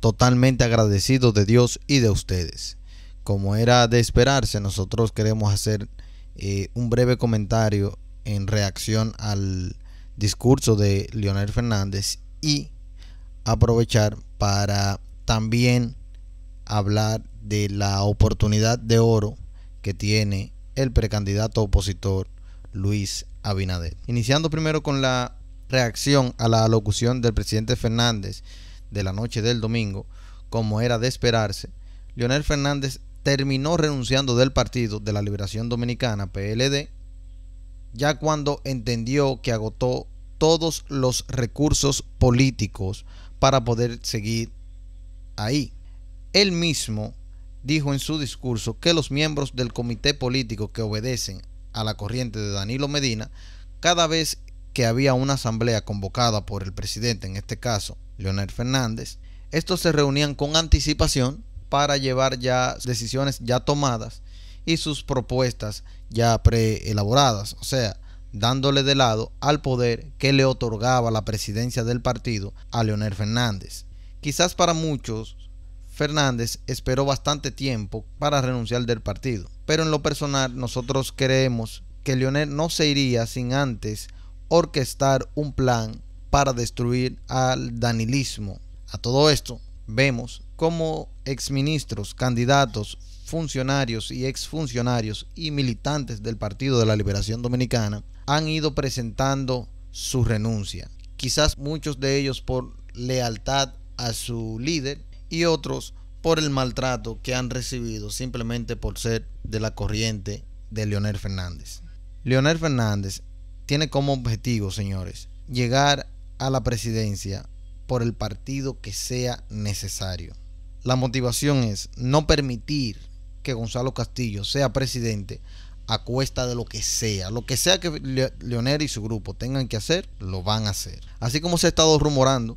totalmente agradecido de Dios y de ustedes. Como era de esperarse, nosotros queremos hacer eh, un breve comentario en reacción al discurso de Leonel Fernández y aprovechar para también hablar de la oportunidad de oro que tiene el precandidato opositor Luis Abinader. Iniciando primero con la reacción a la alocución del presidente Fernández, de la noche del domingo, como era de esperarse, Leonel Fernández terminó renunciando del Partido de la Liberación Dominicana, PLD, ya cuando entendió que agotó todos los recursos políticos para poder seguir ahí. Él mismo dijo en su discurso que los miembros del comité político que obedecen a la corriente de Danilo Medina, cada vez que había una asamblea convocada por el presidente, en este caso Leonel Fernández. Estos se reunían con anticipación para llevar ya decisiones ya tomadas y sus propuestas ya preelaboradas, o sea, dándole de lado al poder que le otorgaba la presidencia del partido a Leonel Fernández. Quizás para muchos, Fernández esperó bastante tiempo para renunciar del partido, pero en lo personal nosotros creemos que Leonel no se iría sin antes orquestar un plan para destruir al danilismo. A todo esto vemos cómo exministros, candidatos, funcionarios y exfuncionarios y militantes del Partido de la Liberación Dominicana han ido presentando su renuncia. Quizás muchos de ellos por lealtad a su líder y otros por el maltrato que han recibido simplemente por ser de la corriente de Leonel Fernández. Leonel Fernández tiene como objetivo, señores, llegar a la presidencia por el partido que sea necesario. La motivación es no permitir que Gonzalo Castillo sea presidente a cuesta de lo que sea. Lo que sea que Leonel y su grupo tengan que hacer, lo van a hacer. Así como se ha estado rumorando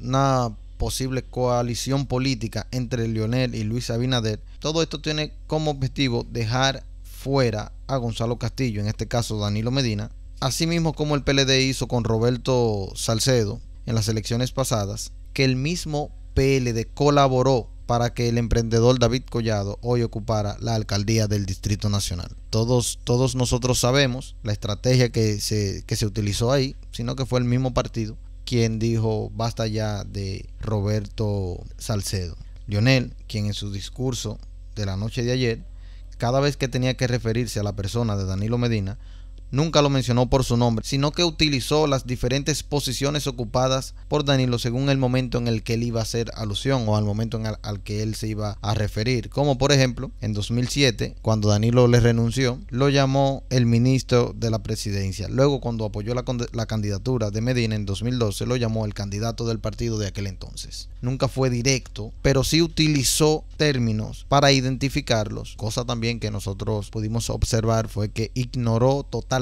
una posible coalición política entre Leonel y Luis Abinader, todo esto tiene como objetivo dejar fuera a Gonzalo Castillo, en este caso Danilo Medina, Asimismo, como el PLD hizo con Roberto Salcedo en las elecciones pasadas, que el mismo PLD colaboró para que el emprendedor David Collado hoy ocupara la alcaldía del Distrito Nacional. Todos, todos nosotros sabemos la estrategia que se, que se utilizó ahí, sino que fue el mismo partido quien dijo basta ya de Roberto Salcedo. Lionel, quien en su discurso de la noche de ayer, cada vez que tenía que referirse a la persona de Danilo Medina, nunca lo mencionó por su nombre, sino que utilizó las diferentes posiciones ocupadas por Danilo según el momento en el que él iba a hacer alusión o al momento en el, al que él se iba a referir. Como por ejemplo, en 2007, cuando Danilo le renunció, lo llamó el ministro de la presidencia. Luego, cuando apoyó la, la candidatura de Medina en 2012, lo llamó el candidato del partido de aquel entonces. Nunca fue directo, pero sí utilizó términos para identificarlos, cosa también que nosotros pudimos observar fue que ignoró totalmente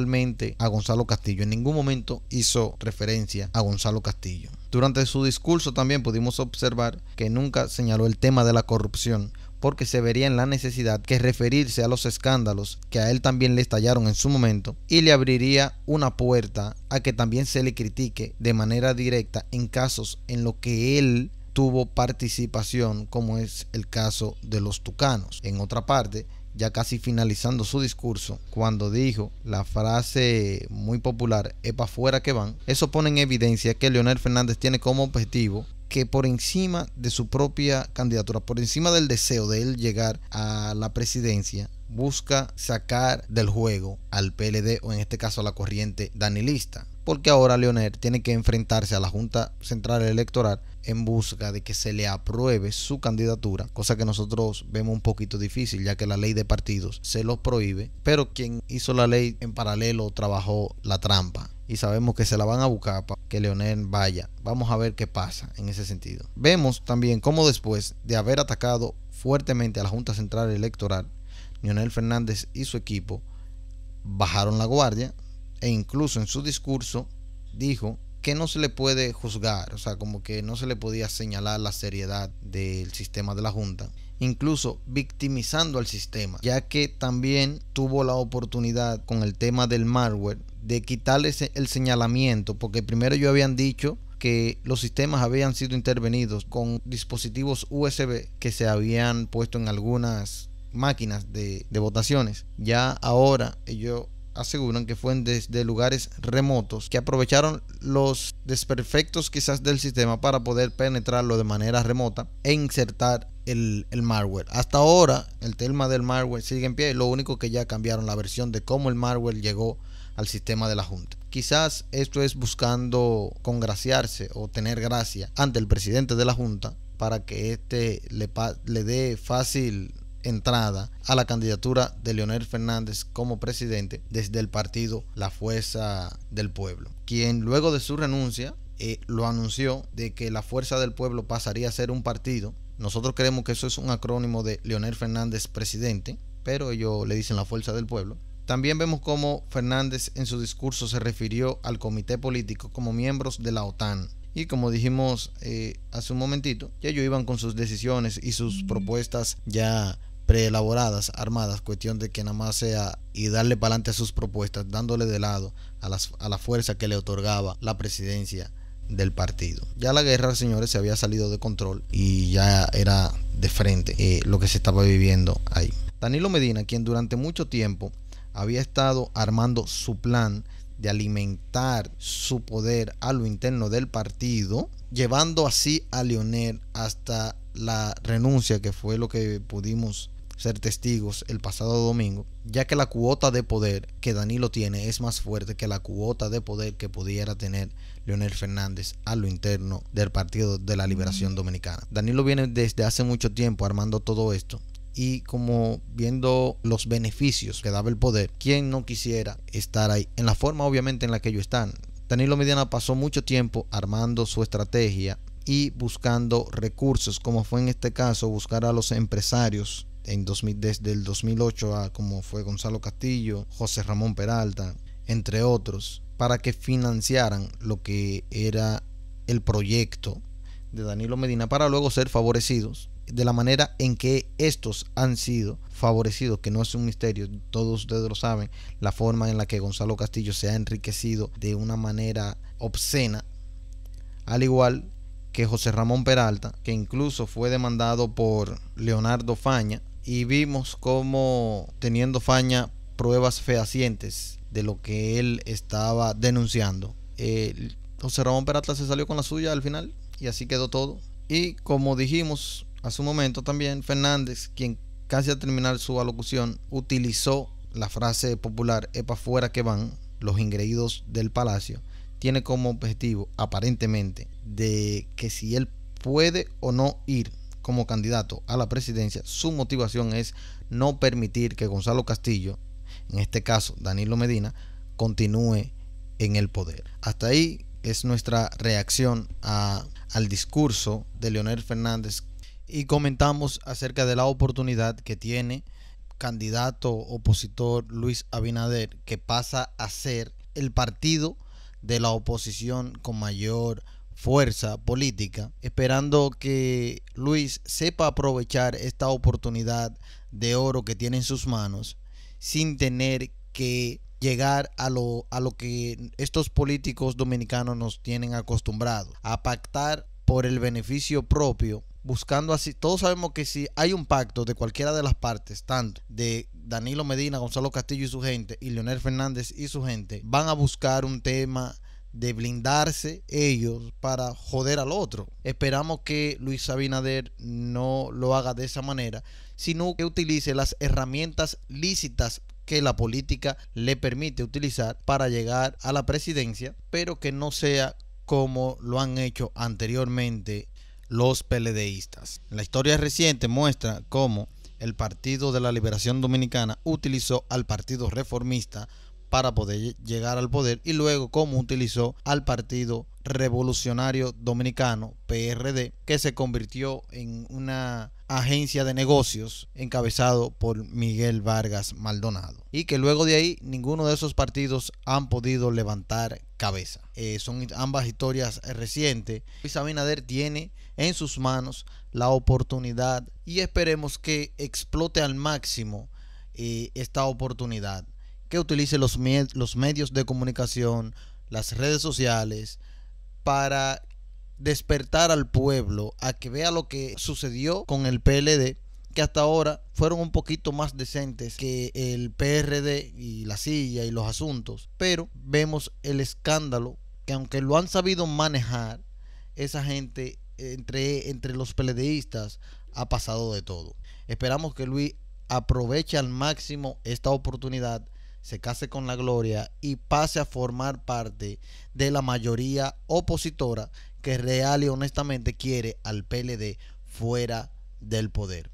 a Gonzalo Castillo. En ningún momento hizo referencia a Gonzalo Castillo. Durante su discurso también pudimos observar que nunca señaló el tema de la corrupción porque se vería en la necesidad que referirse a los escándalos que a él también le estallaron en su momento y le abriría una puerta a que también se le critique de manera directa en casos en los que él tuvo participación como es el caso de los tucanos. En otra parte, ya casi finalizando su discurso, cuando dijo la frase muy popular, epa fuera que van, eso pone en evidencia que Leonel Fernández tiene como objetivo que por encima de su propia candidatura, por encima del deseo de él llegar a la presidencia, busca sacar del juego al PLD o en este caso a la corriente danilista porque ahora Leonel tiene que enfrentarse a la Junta Central Electoral en busca de que se le apruebe su candidatura, cosa que nosotros vemos un poquito difícil ya que la ley de partidos se los prohíbe, pero quien hizo la ley en paralelo trabajó la trampa y sabemos que se la van a buscar para que Leonel vaya. Vamos a ver qué pasa en ese sentido. Vemos también cómo después de haber atacado fuertemente a la Junta Central Electoral, Leonel Fernández y su equipo bajaron la guardia, e incluso en su discurso dijo que no se le puede juzgar, o sea, como que no se le podía señalar la seriedad del sistema de la Junta, incluso victimizando al sistema, ya que también tuvo la oportunidad con el tema del malware de quitarle el señalamiento, porque primero yo habían dicho que los sistemas habían sido intervenidos con dispositivos USB que se habían puesto en algunas máquinas de, de votaciones. Ya ahora ellos aseguran que fueron desde lugares remotos que aprovecharon los desperfectos quizás del sistema para poder penetrarlo de manera remota e insertar el, malware. Hasta ahora el tema del malware sigue en pie, lo único que ya cambiaron la versión de cómo el malware llegó al sistema de la Junta. Quizás esto es buscando congraciarse o tener gracia ante el presidente de la Junta para que éste le, le dé fácil entrada a la candidatura de Leonel Fernández como presidente desde el partido La Fuerza del Pueblo, quien luego de su renuncia eh, lo anunció de que la Fuerza del Pueblo pasaría a ser un partido. Nosotros creemos que eso es un acrónimo de Leonel Fernández presidente, pero ellos le dicen la Fuerza del Pueblo. También vemos como Fernández en su discurso se refirió al comité político como miembros de la OTAN, y como dijimos eh, hace un momentito, ya ellos iban con sus decisiones y sus propuestas ya preelaboradas, armadas, cuestión de que nada más sea y darle para adelante a sus propuestas, dándole de lado a, la fuerza que le otorgaba la presidencia del partido. Ya la guerra, señores, se había salido de control y ya era de frente eh, lo que se estaba viviendo ahí. Danilo Medina, quien durante mucho tiempo había estado armando su plan de alimentar su poder a lo interno del partido, llevando así a Leonel hasta la renuncia, que fue lo que pudimos ser testigos el pasado domingo, ya que la cuota de poder que Danilo tiene es más fuerte que la cuota de poder que pudiera tener Leonel Fernández a lo interno del Partido de la Liberación Dominicana. Danilo viene desde hace mucho tiempo armando todo esto y como viendo los beneficios que daba el poder, ¿quién no quisiera estar ahí? En la forma obviamente en la que ellos están. Danilo Medina pasó mucho tiempo armando su estrategia y buscando recursos, como fue en este caso buscar a los empresarios en desde el 2008 a como fue Gonzalo Castillo, José Ramón Peralta, entre otros, para que financiaran lo que era el proyecto de Danilo Medina para luego ser favorecidos de la manera en que estos han sido favorecidos, que no es un misterio, todos ustedes lo saben, la forma en la que Gonzalo Castillo se ha enriquecido de una manera obscena, al igual que José Ramón Peralta, que incluso fue demandado por Leonardo Faña y vimos como teniendo Faña pruebas fehacientes de lo que él estaba denunciando. José Ramón Peralta se salió con la suya al final y así quedó todo. Y como dijimos a su momento también, Fernández, quien casi a terminar su alocución utilizó la frase popular, epa fuera que van los ingreídos del palacio, tiene como objetivo aparentemente de que si él puede o no ir como candidato a la presidencia, su motivación es no permitir que Gonzalo Castillo, en este caso Danilo Medina, continúe en el poder. Hasta ahí es nuestra reacción al discurso de Leonel Fernández y comentamos acerca de la oportunidad que tiene candidato opositor Luis Abinader, que pasa a ser el partido de la oposición con mayor fuerza política, esperando que Luis sepa aprovechar esta oportunidad de oro que tiene en sus manos sin tener que llegar a lo, a lo que estos políticos dominicanos nos tienen acostumbrados, a pactar por el beneficio propio, buscando así, todos sabemos que si hay un pacto de cualquiera de las partes, tanto de Danilo Medina, Gonzalo Castillo y su gente, y Leonel Fernández y su gente, van a buscar un tema de blindarse ellos para joder al otro. Esperamos que Luis Abinader no lo haga de esa manera, sino que utilice las herramientas lícitas que la política le permite utilizar para llegar a la presidencia, pero que no sea como lo han hecho anteriormente los PLDistas. La historia reciente muestra cómo el Partido de la Liberación Dominicana utilizó al Partido Reformista para poder llegar al poder y luego cómo utilizó al Partido Revolucionario Dominicano, PRD, que se convirtió en una agencia de negocios encabezado por Miguel Vargas Maldonado y que luego de ahí ninguno de esos partidos han podido levantar cabeza. Eh, son ambas historias recientes. Luis Abinader tiene en sus manos la oportunidad y esperemos que explote al máximo eh, esta oportunidad que utilice los, los medios de comunicación, las redes sociales, para despertar al pueblo a que vea lo que sucedió con el PLD, que hasta ahora fueron un poquito más decentes que el PRD y la silla y los asuntos. Pero vemos el escándalo que aunque lo han sabido manejar, esa gente entre, entre los PLDistas ha pasado de todo. Esperamos que Luis aproveche al máximo esta oportunidad se case con la gloria y pase a formar parte de la mayoría opositora que real y honestamente quiere al PLD fuera del poder.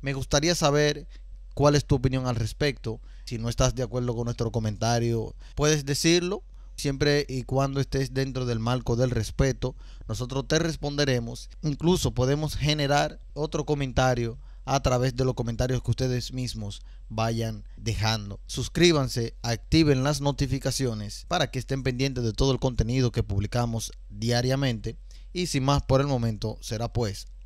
Me gustaría saber cuál es tu opinión al respecto. Si no estás de acuerdo con nuestro comentario, puedes decirlo siempre y cuando estés dentro del marco del respeto, nosotros te responderemos. Incluso podemos generar otro comentario a través de los comentarios que ustedes mismos vayan dejando. Suscríbanse, activen las notificaciones para que estén pendientes de todo el contenido que publicamos diariamente. Y sin más por el momento, será pues